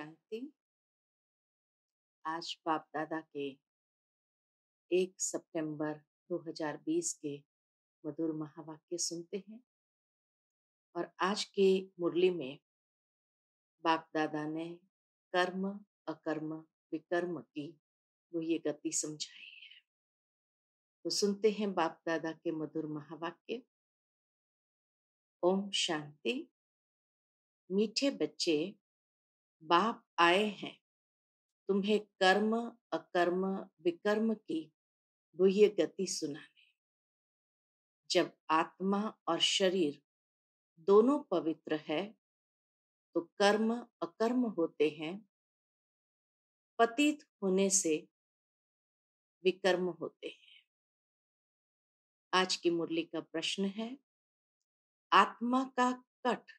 शांति आज बाप दादा के एक सितंबर 2020 के मधुर महावाक्य सुनते हैं और आज के मुरली में बाप दादा ने कर्म अकर्म विकर्म की वो ये गति समझाई है तो सुनते हैं बाप दादा के मधुर महावाक्य ओम शांति मीठे बच्चे बाप आए हैं तुम्हें कर्म अकर्म विकर्म की वो गति सुनाने जब आत्मा और शरीर दोनों पवित्र है तो कर्म अकर्म होते हैं पतित होने से विकर्म होते हैं आज की मुरली का प्रश्न है आत्मा का कट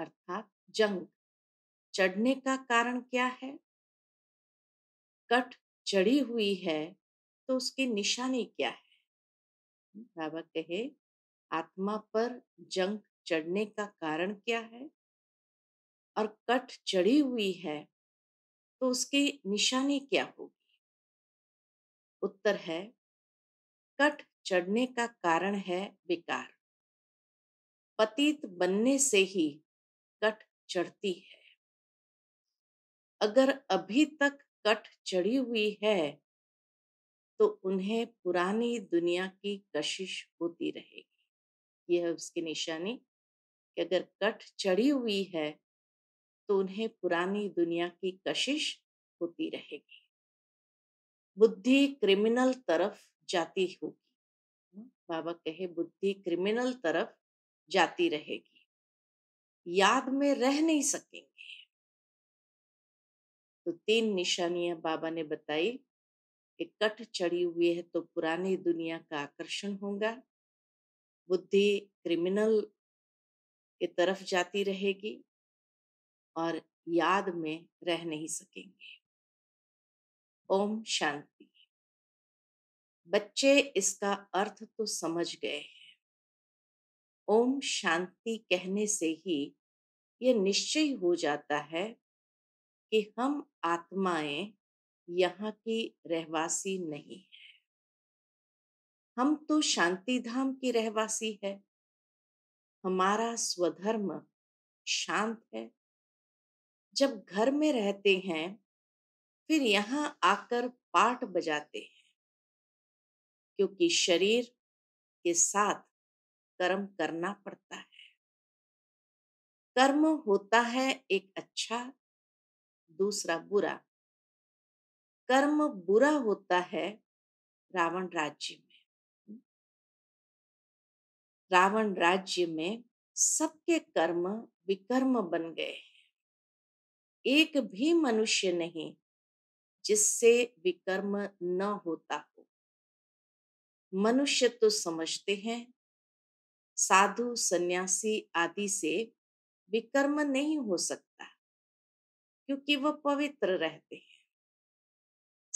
अर्थात जंग चढ़ने का कारण क्या है कट चढ़ी हुई है तो उसकी निशानी क्या है बाबा कहे आत्मा पर जंग चढ़ने का कारण क्या है और कट चढ़ी हुई है तो उसकी निशानी क्या होगी उत्तर है कट चढ़ने का कारण है विकार पतित बनने से ही कट चढ़ती है अगर अभी तक कट चढ़ी हुई है तो उन्हें पुरानी दुनिया की कशिश होती रहेगी यह उसकी निशानी कि अगर कट चढ़ी हुई है तो उन्हें पुरानी दुनिया की कशिश होती रहेगी बुद्धि क्रिमिनल तरफ जाती होगी बाबा कहे बुद्धि क्रिमिनल तरफ जाती रहेगी याद में रह नहीं सकेंगे तो तीन निशानियां बाबा ने बताई कि कट चढ़ी हुई है तो पुरानी दुनिया का आकर्षण होगा बुद्धि क्रिमिनल की तरफ जाती रहेगी और याद में रह नहीं सकेंगे ओम शांति बच्चे इसका अर्थ तो समझ गए हैं ओम शांति कहने से ही ये निश्चय हो जाता है कि हम आत्माएं यहाँ की रहवासी नहीं है हम तो शांति धाम की रहवासी है हमारा स्वधर्म शांत है जब घर में रहते हैं फिर यहाँ आकर पाठ बजाते हैं क्योंकि शरीर के साथ कर्म करना पड़ता है कर्म होता है एक अच्छा दूसरा बुरा कर्म बुरा होता है रावण राज्य में रावण राज्य में सबके कर्म विकर्म बन गए हैं एक भी मनुष्य नहीं जिससे विकर्म न होता हो मनुष्य तो समझते हैं साधु सन्यासी आदि से विकर्म नहीं हो सकता क्योंकि वह पवित्र रहते हैं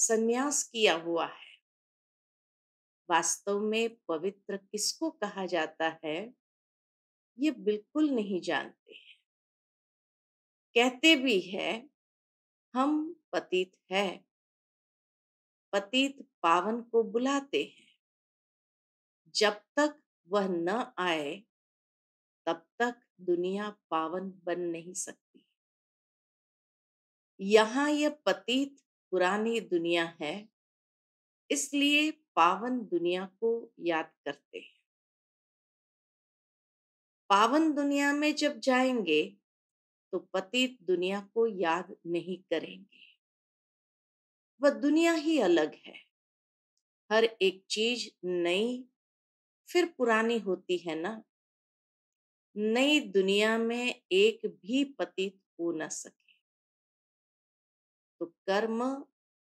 संन्यास किया हुआ है वास्तव में पवित्र किसको कहा जाता है ये बिल्कुल नहीं जानते हैं कहते भी है हम पतित है पतित पावन को बुलाते हैं जब तक वह न आए तब तक दुनिया पावन बन नहीं सकती यहाँ यह पतित पुरानी दुनिया है इसलिए पावन दुनिया को याद करते हैं पावन दुनिया में जब जाएंगे तो पतित दुनिया को याद नहीं करेंगे वह दुनिया ही अलग है हर एक चीज नई फिर पुरानी होती है ना नई दुनिया में एक भी पतित हो ना सके तो कर्म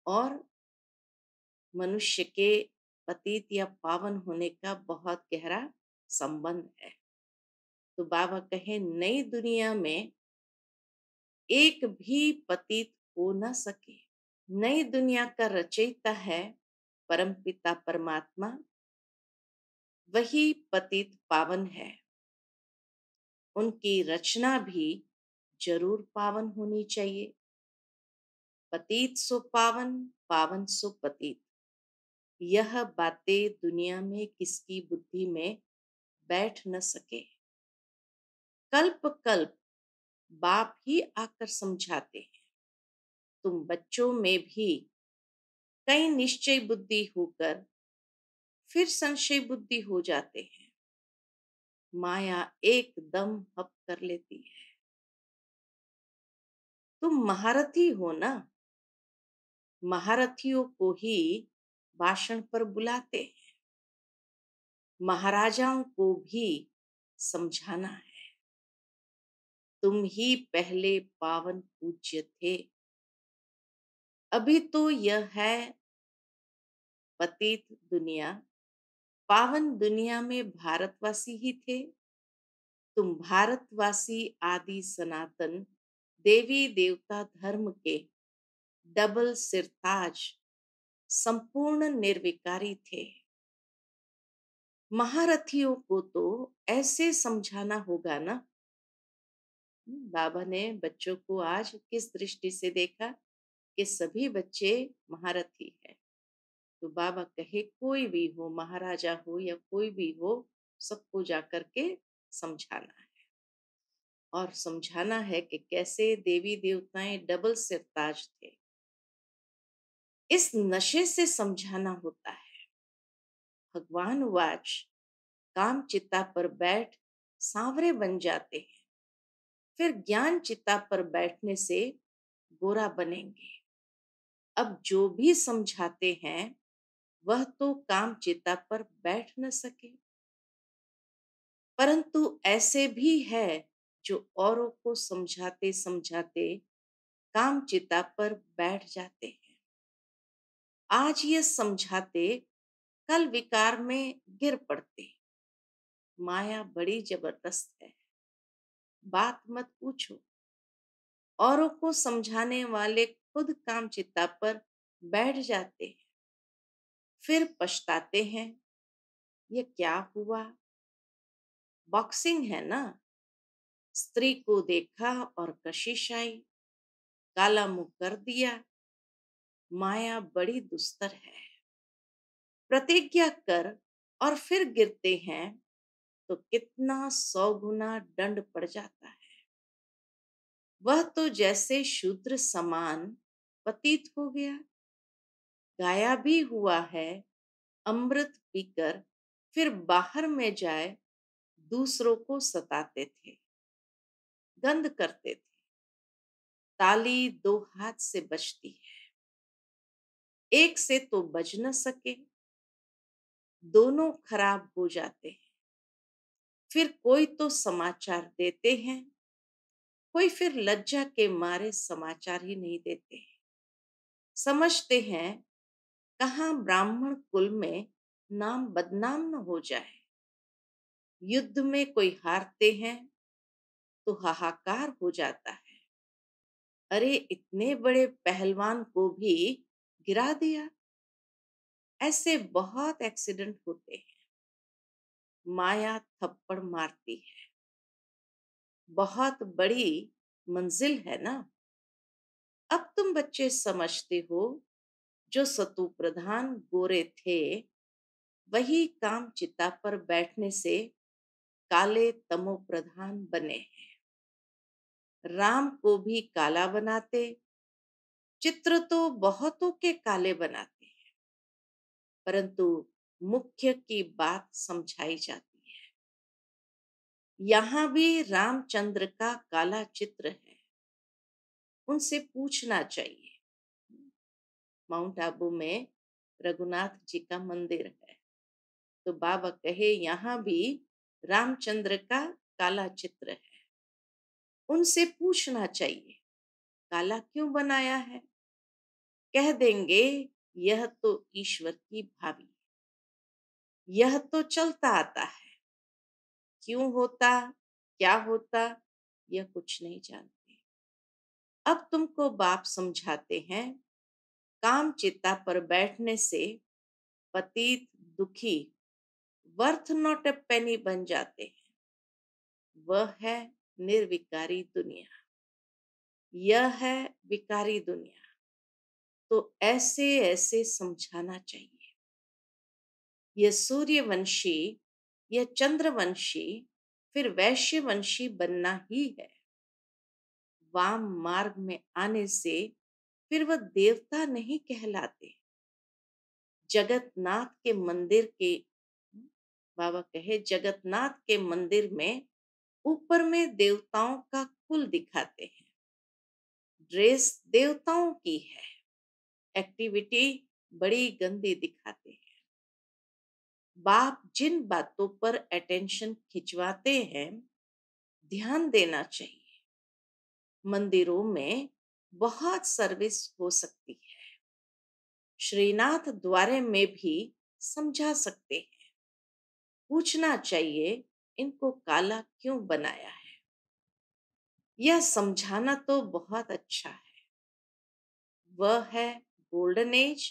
और मनुष्य के अतीत या पावन होने का बहुत गहरा संबंध है तो बाबा कहे नई दुनिया में एक भी पतित हो न सके नई दुनिया का रचयिता है परमपिता परमात्मा वही पतित पावन है उनकी रचना भी जरूर पावन होनी चाहिए पतित सो पावन पावन सो पतित यह बातें दुनिया में किसकी बुद्धि में बैठ न सके कल्प कल्प बाप ही आकर समझाते हैं तुम बच्चों में भी कई निश्चय बुद्धि होकर फिर संशय बुद्धि हो जाते हैं माया एकदम हप कर लेती है तुम महारथी हो ना महारथियों को ही भाषण पर बुलाते हैं महाराजाओं को भी समझाना है तुम ही पहले पावन पूज्य थे अभी तो यह है पतित दुनिया पावन दुनिया में भारतवासी ही थे तुम भारतवासी आदि सनातन देवी देवता धर्म के डबल सिरताज संपूर्ण निर्विकारी थे महारथियों को तो ऐसे समझाना होगा ना हम्म, बाबा ने बच्चों को आज किस दृष्टि से देखा कि सभी बच्चे महारथी हैं तो बाबा कहे कोई भी हो महाराजा हो या कोई भी हो सबको जा करके समझाना है और समझाना है कि कैसे देवी देवताएं डबल सिरताज थे इस नशे से समझाना होता है भगवान वाच काम चिता पर बैठ सांवरे बन जाते हैं फिर ज्ञान चिता पर बैठने से गोरा बनेंगे अब जो भी समझाते हैं वह तो काम चिता पर बैठ न सके परंतु ऐसे भी है जो औरों को समझाते समझाते काम चिता पर बैठ जाते हैं आज ये समझाते कल विकार में गिर पड़ते माया बड़ी जबरदस्त है बात मत पूछो औरों को समझाने वाले खुद काम चिता पर बैठ जाते हैं फिर पछताते हैं ये क्या हुआ बॉक्सिंग है ना स्त्री को देखा और कशिश आई काला मुंह कर दिया माया बड़ी दुस्तर है प्रतिज्ञा कर और फिर गिरते हैं तो कितना सौ गुना दंड पड़ जाता है वह तो जैसे शूद्र समान पतित हो गया गाया भी हुआ है अमृत पीकर फिर बाहर में जाए दूसरों को सताते थे गंद करते थे ताली दो हाथ से बचती है एक से तो बच न सके दोनों खराब हो जाते हैं फिर कोई तो समाचार देते हैं कोई फिर लज्जा के मारे समाचार ही नहीं देते हैं समझते हैं कहाँ ब्राह्मण कुल में नाम बदनाम न हो जाए युद्ध में कोई हारते हैं तो हाहाकार हो जाता है अरे इतने बड़े पहलवान को भी गिरा दिया ऐसे बहुत एक्सीडेंट होते हैं माया थप्पड़ मारती है बहुत बड़ी मंजिल है ना अब तुम बच्चे समझते हो जो सतु प्रधान गोरे थे वही काम चिता पर बैठने से काले तमो प्रधान बने हैं राम को भी काला बनाते चित्र तो बहुतों के काले बनाते हैं परंतु मुख्य की बात समझाई जाती है यहां भी रामचंद्र का काला चित्र है उनसे पूछना चाहिए माउंट आबू में रघुनाथ जी का मंदिर है तो बाबा कहे यहाँ भी रामचंद्र का काला चित्र है उनसे पूछना चाहिए काला क्यों बनाया है कह देंगे यह तो ईश्वर की भावी है यह तो चलता आता है क्यों होता क्या होता यह कुछ नहीं जानते अब तुमको बाप समझाते हैं काम चिता पर बैठने से पतित दुखी वर्थ नॉट ए पेनी बन जाते हैं वह है निर्विकारी दुनिया यह है विकारी दुनिया तो ऐसे ऐसे समझाना चाहिए यह सूर्यवंशी यह चंद्रवंशी फिर वैश्यवंशी बनना ही है वाम मार्ग में आने से फिर वह देवता नहीं कहलाते जगतनाथ के मंदिर के बाबा कहे जगतनाथ के मंदिर में ऊपर में देवताओं का कुल दिखाते हैं ड्रेस देवताओं की है एक्टिविटी बड़ी गंदी दिखाते हैं बाप जिन बातों पर अटेंशन खिंचवाते हैं ध्यान देना चाहिए मंदिरों में बहुत सर्विस हो सकती है श्रीनाथ द्वारे में भी समझा सकते हैं पूछना चाहिए इनको काला क्यों बनाया है यह समझाना तो बहुत अच्छा है वह है गोल्डन एज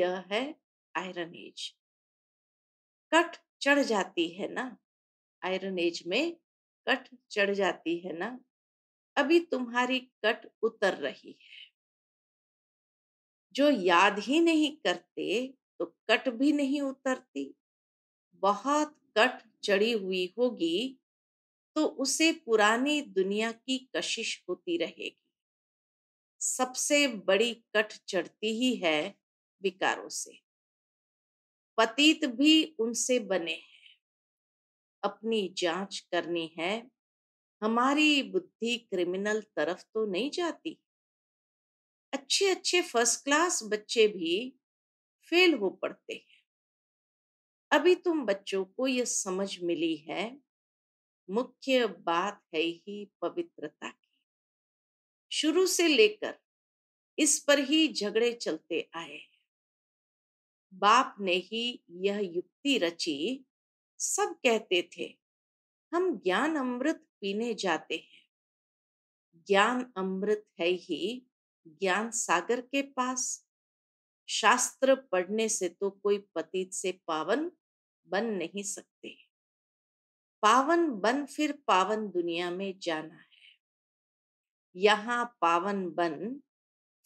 यह है आयरन एज कट चढ़ जाती है ना आयरन एज में कट चढ़ जाती है ना अभी तुम्हारी कट उतर रही है जो याद ही नहीं करते तो कट भी नहीं उतरती बहुत कट चढ़ी हुई होगी तो उसे पुरानी दुनिया की कशिश होती रहेगी सबसे बड़ी कट चढ़ती ही है विकारों से पतित भी उनसे बने हैं अपनी जांच करनी है हमारी बुद्धि क्रिमिनल तरफ तो नहीं जाती अच्छे अच्छे फर्स्ट क्लास बच्चे भी फेल हो पड़ते हैं अभी तुम बच्चों को यह समझ मिली है मुख्य बात है ही पवित्रता की शुरू से लेकर इस पर ही झगड़े चलते आए हैं बाप ने ही यह युक्ति रची सब कहते थे हम ज्ञान अमृत पीने जाते हैं ज्ञान अमृत है ही ज्ञान सागर के पास शास्त्र पढ़ने से तो कोई पतित से पावन बन नहीं सकते पावन बन फिर पावन दुनिया में जाना है यहाँ पावन बन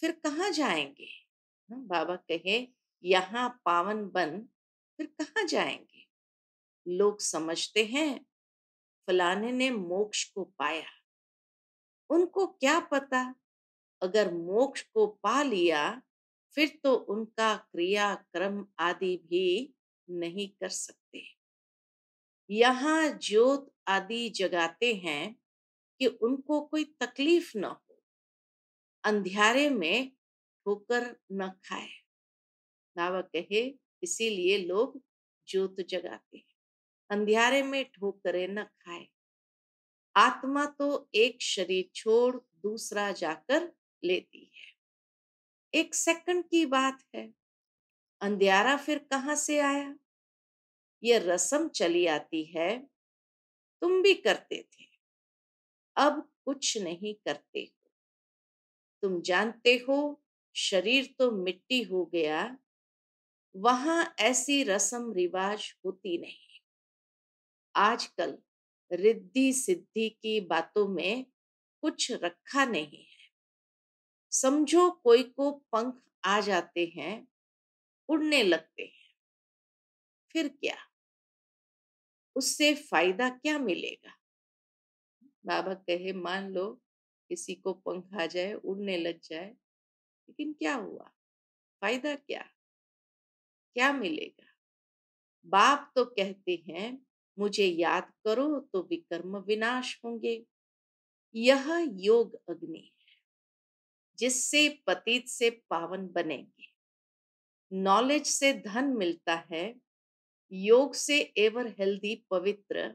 फिर कहाँ जाएंगे हाँ, बाबा कहे यहाँ पावन बन फिर कहाँ जाएंगे लोग समझते हैं फलाने ने मोक्ष को पाया उनको क्या पता अगर मोक्ष को पा लिया फिर तो उनका क्रिया क्रम आदि भी नहीं कर सकते यहाँ ज्योत आदि जगाते हैं कि उनको कोई तकलीफ ना हो अंधेरे में ठोकर न खाए बाबा कहे इसीलिए लोग ज्योत जगाते हैं अंधेरे में ठोकरे न खाए आत्मा तो एक शरीर छोड़ दूसरा जाकर लेती है एक सेकंड की बात है अंधेरा फिर कहाँ से आया यह रसम चली आती है तुम भी करते थे अब कुछ नहीं करते हो तुम जानते हो शरीर तो मिट्टी हो गया वहां ऐसी रसम रिवाज होती नहीं आजकल रिद्धि सिद्धि की बातों में कुछ रखा नहीं है समझो कोई को पंख आ जाते हैं उड़ने लगते हैं फिर क्या उससे फायदा क्या मिलेगा बाबा कहे मान लो किसी को पंख आ जाए उड़ने लग जाए लेकिन क्या हुआ फायदा क्या क्या मिलेगा बाप तो कहते हैं मुझे याद करो तो विकर्म विनाश होंगे यह योग अग्नि है जिससे पतित से पावन बनेंगे नॉलेज से धन मिलता है योग से एवर हेल्दी पवित्र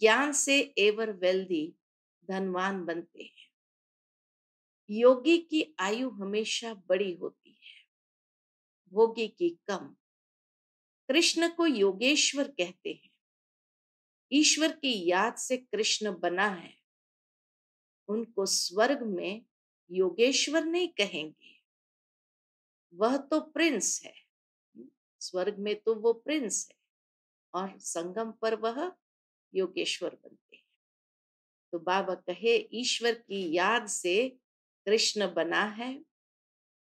ज्ञान से एवर वेल्दी धनवान बनते हैं योगी की आयु हमेशा बड़ी होती है भोगी की कम कृष्ण को योगेश्वर कहते हैं ईश्वर की याद से कृष्ण बना है उनको स्वर्ग में योगेश्वर नहीं कहेंगे वह तो प्रिंस है स्वर्ग में तो वो प्रिंस है और संगम पर वह योगेश्वर बनते हैं तो बाबा कहे ईश्वर की याद से कृष्ण बना है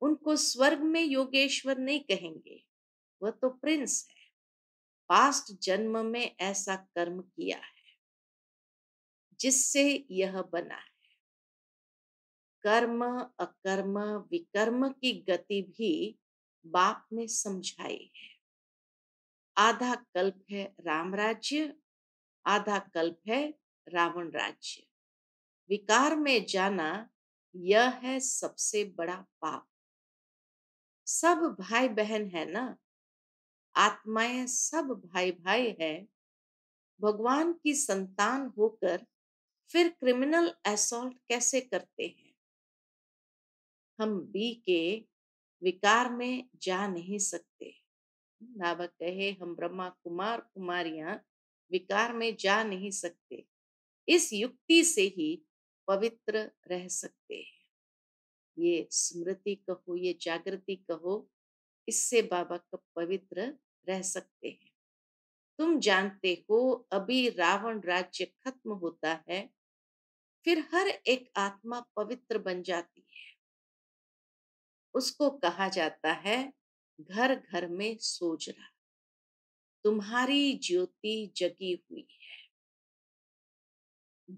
उनको स्वर्ग में योगेश्वर नहीं कहेंगे वह तो प्रिंस है पास्ट जन्म में ऐसा कर्म किया है जिससे यह बना है कर्म अकर्म विकर्म की गति भी बाप ने समझाई है आधा कल्प है रामराज्य आधा कल्प है रावण राज्य विकार में जाना यह है सबसे बड़ा पाप सब भाई बहन है ना आत्माएं सब भाई भाई है भगवान की संतान होकर फिर क्रिमिनल एसोल्ट कैसे करते हैं हम बी के विकार में जा नहीं सकते बाबा कहे हम ब्रह्मा कुमार कुमारियां विकार में जा नहीं सकते इस युक्ति से ही पवित्र रह सकते हैं ये स्मृति कहो ये जागृति कहो इससे बाबा का पवित्र रह सकते हैं तुम जानते हो अभी रावण राज्य खत्म होता है फिर हर एक आत्मा पवित्र बन जाती है उसको कहा जाता है घर घर में सोच रहा तुम्हारी ज्योति जगी हुई है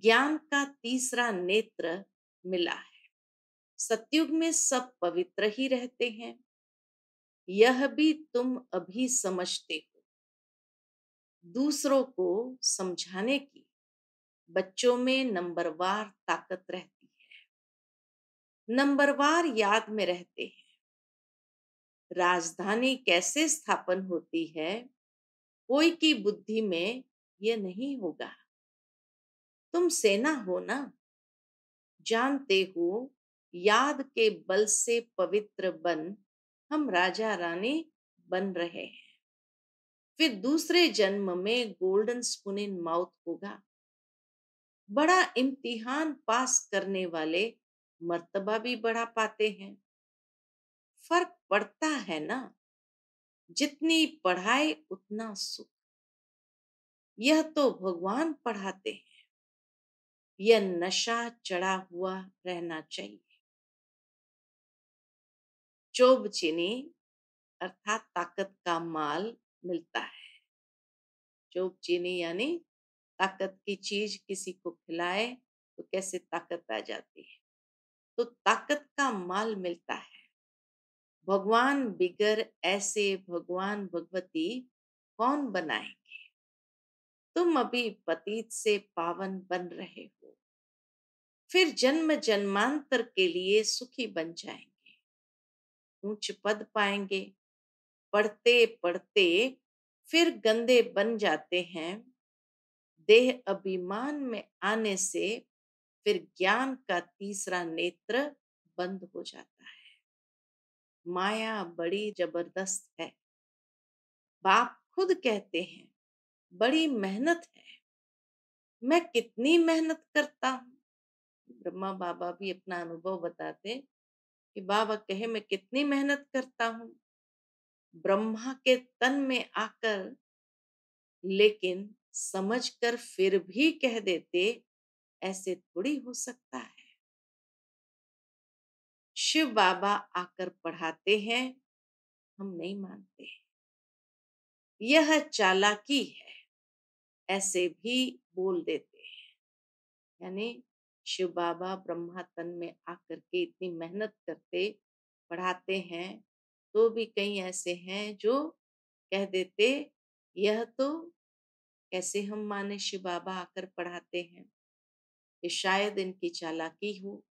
ज्ञान का तीसरा नेत्र मिला है सत्युग में सब पवित्र ही रहते हैं यह भी तुम अभी समझते हो दूसरों को समझाने की बच्चों में नंबरवार ताकत रहती है नंबरवार याद में रहते हैं राजधानी कैसे स्थापन होती है कोई की बुद्धि में ये नहीं होगा तुम सेना हो ना जानते हो याद के बल से पवित्र बन हम राजा रानी बन रहे हैं फिर दूसरे जन्म में गोल्डन स्पून इन माउथ होगा बड़ा इम्तिहान पास करने वाले मर्तबा भी बढ़ा पाते हैं फर्क पड़ता है ना जितनी पढ़ाई उतना सुख यह तो भगवान पढ़ाते हैं यह नशा चढ़ा हुआ रहना चाहिए चोब चीनी अर्थात ताकत का माल मिलता है चोब चीनी यानी ताकत की चीज किसी को खिलाए तो कैसे ताकत आ जाती है तो ताकत का माल मिलता है भगवान बिगर ऐसे भगवान भगवती कौन बनाएंगे तुम अभी पतित से पावन बन रहे हो फिर जन्म जन्मांतर के लिए सुखी बन जाएंगे ऊंच पद पाएंगे पढ़ते पढ़ते फिर गंदे बन जाते हैं देह अभिमान में आने से फिर ज्ञान का तीसरा नेत्र बंद हो जाता है माया बड़ी जबरदस्त है बाप खुद कहते हैं बड़ी मेहनत है मैं कितनी मेहनत करता हूँ ब्रह्मा बाबा भी अपना अनुभव बताते कि बाबा कहे मैं कितनी मेहनत करता हूं ब्रह्मा के तन में आकर लेकिन समझकर फिर भी कह देते ऐसे थोड़ी हो सकता है शिव बाबा आकर पढ़ाते हैं हम नहीं मानते यह चालाकी है ऐसे भी बोल देते हैं यानी शिव बाबा ब्रह्मा तन में आकर के इतनी मेहनत करते पढ़ाते हैं तो भी कई ऐसे हैं जो कह देते यह तो कैसे हम माने शिव बाबा आकर पढ़ाते हैं कि शायद इनकी चालाकी हो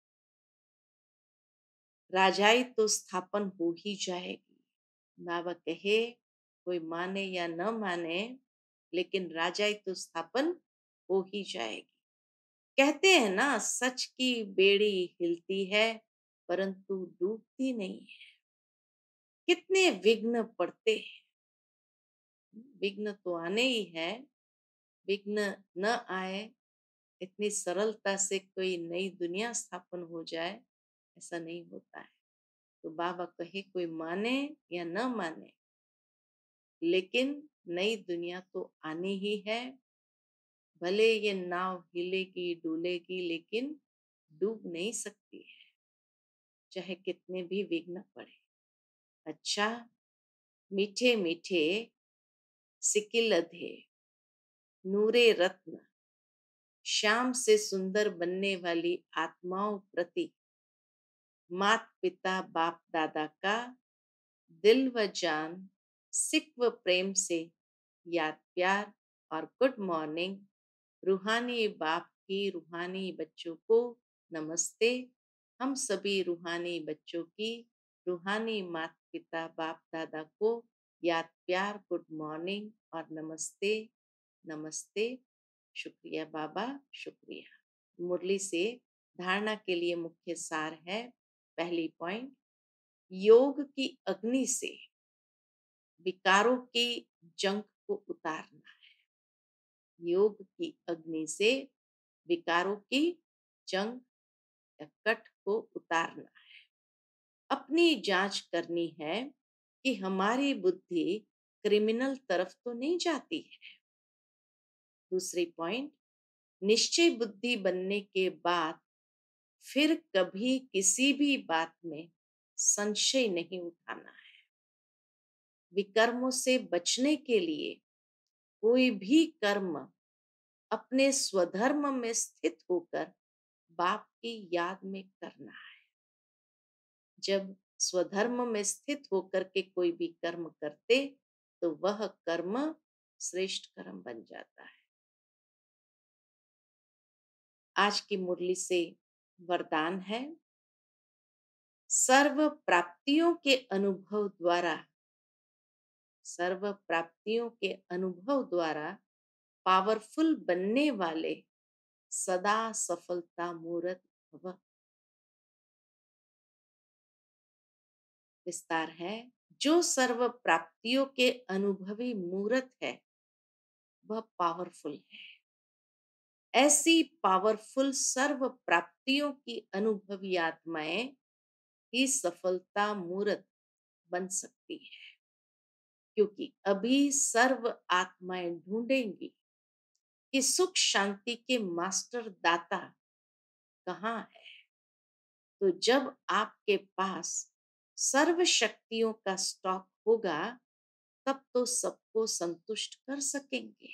राजाई तो स्थापन हो ही जाएगी नावा कहे कोई माने या न माने लेकिन राजाई तो स्थापन हो ही जाएगी कहते हैं ना सच की बेड़ी हिलती है परंतु डूबती नहीं है कितने विघ्न पड़ते हैं विघ्न तो आने ही है विघ्न न आए इतनी सरलता से कोई नई दुनिया स्थापन हो जाए ऐसा नहीं होता है तो बाबा कहे कोई माने या न माने लेकिन नई दुनिया तो आनी ही है भले ये नाव हिलेगी डूलेगी लेकिन डूब नहीं सकती है चाहे कितने भी विघ्न पड़े अच्छा मीठे मीठे सिकिल अधे नूरे रत्न श्याम से सुंदर बनने वाली आत्माओं प्रति मात पिता बाप दादा का दिल व जान सिख व प्रेम से याद प्यार और गुड मॉर्निंग रूहानी बाप की रूहानी बच्चों को नमस्ते हम सभी रूहानी बच्चों की रूहानी मात पिता बाप दादा को याद प्यार गुड मॉर्निंग और नमस्ते नमस्ते शुक्रिया बाबा शुक्रिया मुरली से धारणा के लिए मुख्य सार है पहली पॉइंट योग की अग्नि से विकारों के जंक को उतारना है योग की अग्नि से विकारों की जंग कट को उतारना है अपनी जांच करनी है कि हमारी बुद्धि क्रिमिनल तरफ तो नहीं जाती है दूसरी पॉइंट निश्चय बुद्धि बनने के बाद फिर कभी किसी भी बात में संशय नहीं उठाना है विकर्मों से बचने के लिए कोई भी कर्म अपने स्वधर्म में स्थित होकर बाप की याद में करना है जब स्वधर्म में स्थित होकर के कोई भी कर्म करते तो वह कर्म श्रेष्ठ कर्म बन जाता है आज की मुरली से वरदान है सर्व प्राप्तियों के अनुभव द्वारा सर्व प्राप्तियों के अनुभव द्वारा पावरफुल बनने वाले सदा सफलता मूर्त भव विस्तार है जो सर्व प्राप्तियों के अनुभवी मूर्त है वह पावरफुल है ऐसी पावरफुल सर्व प्राप्तियों की अनुभवी आत्माएं ही सफलता मूर्त बन सकती है क्योंकि अभी सर्व आत्माएं ढूंढेंगी कि सुख शांति के मास्टर दाता कहाँ है तो जब आपके पास सर्व शक्तियों का स्टॉक होगा तब तो सबको संतुष्ट कर सकेंगे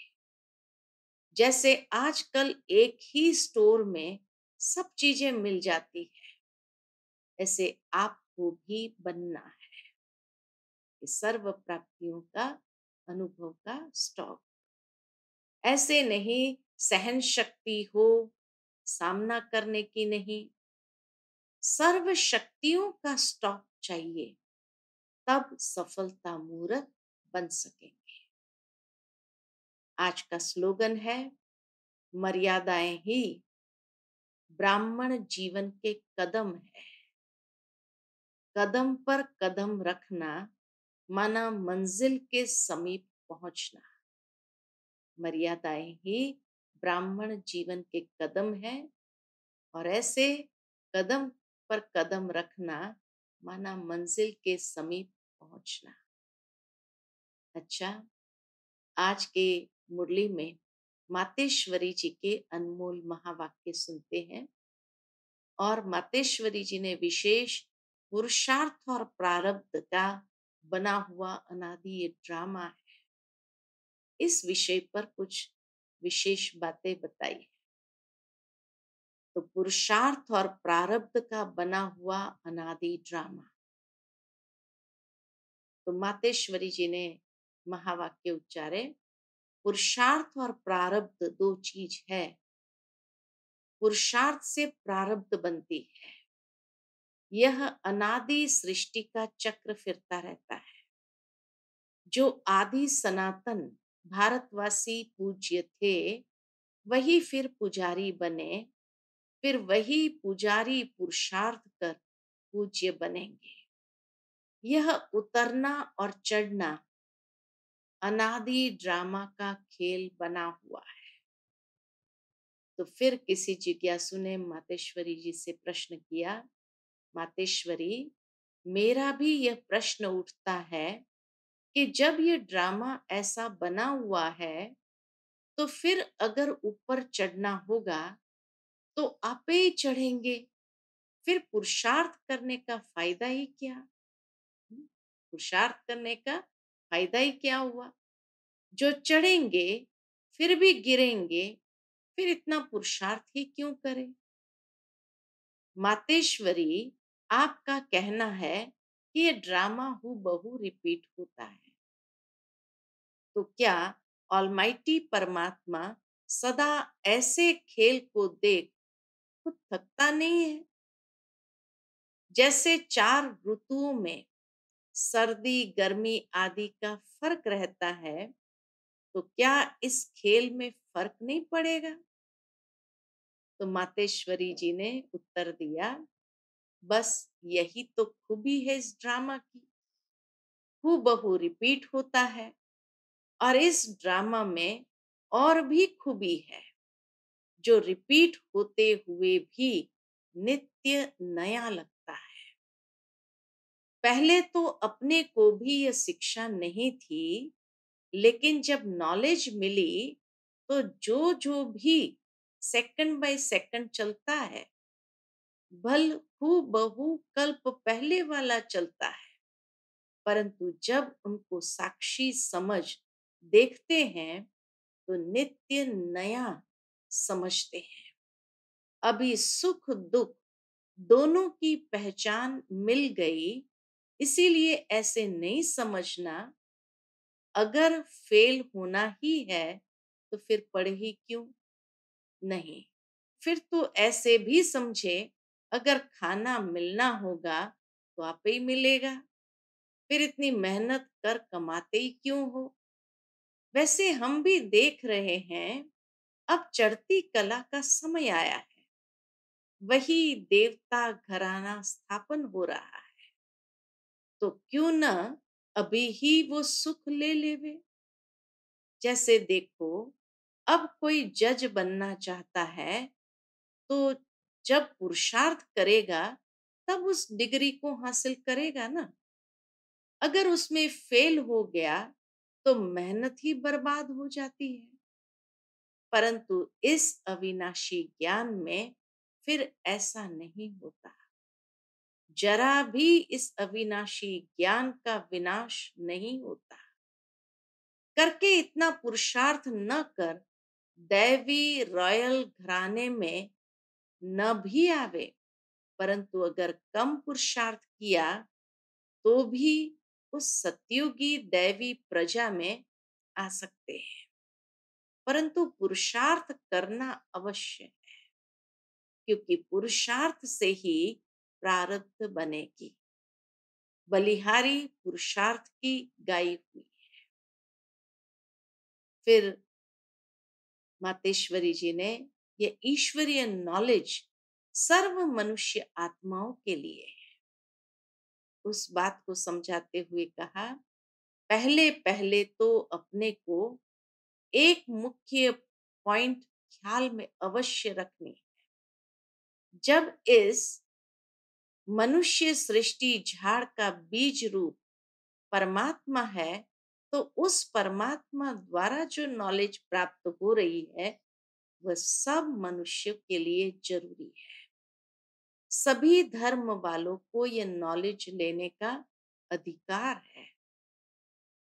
जैसे आजकल एक ही स्टोर में सब चीजें मिल जाती है ऐसे आपको भी बनना है सर्व प्राप्तियों का अनुभव का स्टॉक ऐसे नहीं सहन शक्ति हो सामना करने की नहीं सर्व शक्तियों का स्टॉक चाहिए तब सफलता मूर्त बन सकेंगे आज का स्लोगन है मर्यादाएं ही ब्राह्मण जीवन के कदम है कदम पर कदम रखना माना मंजिल के समीप पहुंचना मर्यादाएं ही ब्राह्मण जीवन के कदम है और ऐसे कदम पर कदम रखना माना मंजिल के समीप पहुंचना अच्छा आज के मुरली में मातेश्वरी जी के अनमोल महावाक्य सुनते हैं और मातेश्वरी जी ने विशेष पुरुषार्थ और प्रारब्ध का बना हुआ अनादि ये ड्रामा है इस विषय पर कुछ विशेष बातें बताई है तो पुरुषार्थ और प्रारब्ध का बना हुआ अनादि ड्रामा तो मातेश्वरी जी ने महावाक्य उच्चारे पुरुषार्थ और प्रारब्ध दो चीज है पुरुषार्थ से प्रारब्ध बनती है यह अनादि सृष्टि का चक्र फिरता रहता है जो आदि सनातन भारतवासी पूज्य थे वही फिर पुजारी बने फिर वही पुजारी पुरुषार्थ कर पूज्य बनेंगे यह उतरना और चढ़ना अनादि ड्रामा का खेल बना हुआ है तो फिर किसी जिज्ञासु ने मातेश्वरी जी से प्रश्न किया मातेश्वरी मेरा भी यह प्रश्न उठता है कि जब ये ड्रामा ऐसा बना हुआ है तो फिर अगर ऊपर चढ़ना होगा तो आपे ही चढ़ेंगे फिर पुरुषार्थ करने का फायदा ही क्या हम्म, पुरुषार्थ करने का फायदा ही क्या हुआ जो चढ़ेंगे फिर भी गिरेंगे फिर इतना पुरुषार्थ ही क्यों करें मातेश्वरी आपका कहना है कि ये ड्रामा हु बहु रिपीट होता है तो क्या ऑलमाइटी परमात्मा सदा ऐसे खेल को देख खुद थकता नहीं है जैसे चार ऋतुओं में सर्दी गर्मी आदि का फर्क रहता है तो क्या इस खेल में फर्क नहीं पड़ेगा तो मातेश्वरी जी ने उत्तर दिया बस यही तो खूबी है इस ड्रामा की हूबहू रिपीट होता है और इस ड्रामा में और भी खूबी है जो रिपीट होते हुए भी नित्य नया लगता पहले तो अपने को भी यह शिक्षा नहीं थी लेकिन जब नॉलेज मिली तो जो जो भी सेकंड बाय सेकंड चलता है भल हु बहु कल्प पहले वाला चलता है परंतु जब उनको साक्षी समझ देखते हैं तो नित्य नया समझते हैं अभी सुख दुख दोनों की पहचान मिल गई इसीलिए ऐसे नहीं समझना अगर फेल होना ही है तो फिर पढ़े ही क्यों नहीं फिर तो ऐसे भी समझे अगर खाना मिलना होगा तो आप ही मिलेगा फिर इतनी मेहनत कर कमाते ही क्यों हो वैसे हम भी देख रहे हैं अब चढ़ती कला का समय आया है वही देवता घराना स्थापन हो रहा है तो क्यों ना अभी ही वो सुख ले लेवे जैसे देखो अब कोई जज बनना चाहता है तो जब पुरुषार्थ करेगा तब उस डिग्री को हासिल करेगा ना अगर उसमें फेल हो गया तो मेहनत ही बर्बाद हो जाती है परंतु इस अविनाशी ज्ञान में फिर ऐसा नहीं होता जरा भी इस अविनाशी ज्ञान का विनाश नहीं होता करके इतना पुरुषार्थ न कर दैवी रॉयल घराने में न भी आवे परंतु अगर कम पुरुषार्थ किया तो भी उस सत्युगी दैवी प्रजा में आ सकते हैं परंतु पुरुषार्थ करना अवश्य है क्योंकि पुरुषार्थ से ही प्रारब्ध बनेगी बलिहारी पुरुषार्थ की गाई हुई है फिर मातेश्वरी जी ने ये ईश्वरीय नॉलेज सर्व मनुष्य आत्माओं के लिए है उस बात को समझाते हुए कहा पहले पहले तो अपने को एक मुख्य पॉइंट ख्याल में अवश्य रखनी है जब इस मनुष्य सृष्टि झाड़ का बीज रूप परमात्मा है तो उस परमात्मा द्वारा जो नॉलेज प्राप्त हो रही है वह सब मनुष्य के लिए जरूरी है सभी धर्म वालों को यह नॉलेज लेने का अधिकार है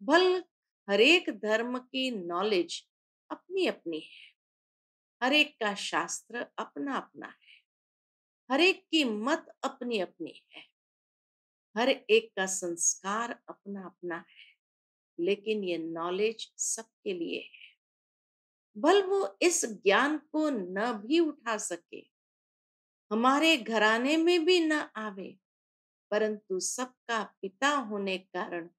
भल हरेक धर्म की नॉलेज अपनी अपनी है हरेक का शास्त्र अपना अपना है हर एक की मत अपनी अपनी है हर एक का संस्कार अपना अपना है लेकिन ये नॉलेज सबके लिए है भल वो इस ज्ञान को न भी उठा सके हमारे घराने में भी न आवे परंतु सबका पिता होने कारण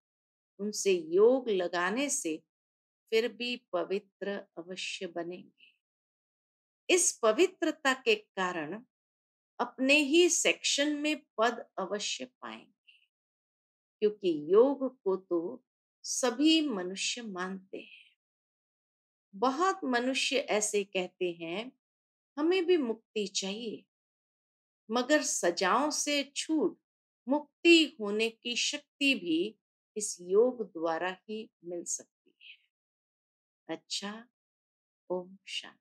उनसे योग लगाने से फिर भी पवित्र अवश्य बनेंगे इस पवित्रता के कारण अपने ही सेक्शन में पद अवश्य पाएंगे क्योंकि योग को तो सभी मनुष्य मानते हैं बहुत मनुष्य ऐसे कहते हैं हमें भी मुक्ति चाहिए मगर सजाओं से छूट मुक्ति होने की शक्ति भी इस योग द्वारा ही मिल सकती है अच्छा ओम शांति